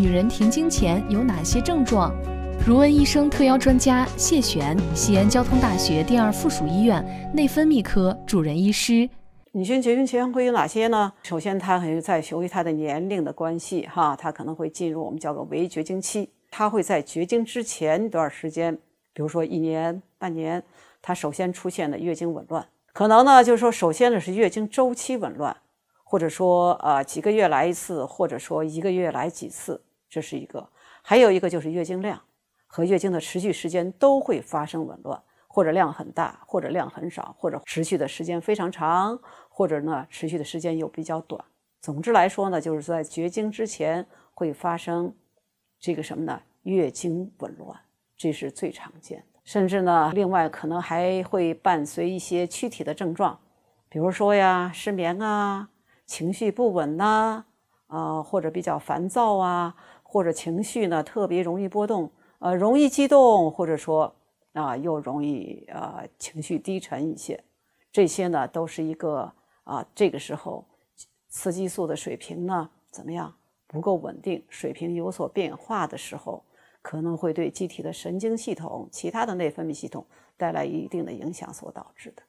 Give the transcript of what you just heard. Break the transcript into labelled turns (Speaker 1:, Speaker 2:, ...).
Speaker 1: 女人停经前有哪些症状？如问医生特邀专家谢璇，西安交通大学第二附属医院内分泌科主任医师。
Speaker 2: 女性绝经前会有哪些呢？首先，她还在由于她的年龄的关系哈，她可能会进入我们叫做围绝经期。她会在绝经之前一段时间，比如说一年、半年，她首先出现的月经紊乱，可能呢就是说，首先呢是月经周期紊乱，或者说啊几个月来一次，或者说一个月来几次。这是一个，还有一个就是月经量和月经的持续时间都会发生紊乱，或者量很大，或者量很少，或者持续的时间非常长，或者呢持续的时间又比较短。总之来说呢，就是在绝经之前会发生这个什么呢？月经紊乱，这是最常见的。甚至呢，另外可能还会伴随一些躯体的症状，比如说呀，失眠啊，情绪不稳啊。啊，或者比较烦躁啊，或者情绪呢特别容易波动，呃，容易激动，或者说啊，又容易呃情绪低沉一些，这些呢都是一个啊，这个时候雌激素的水平呢怎么样不够稳定，水平有所变化的时候，可能会对机体的神经系统、其他的内分泌系统带来一定的影响所导致的。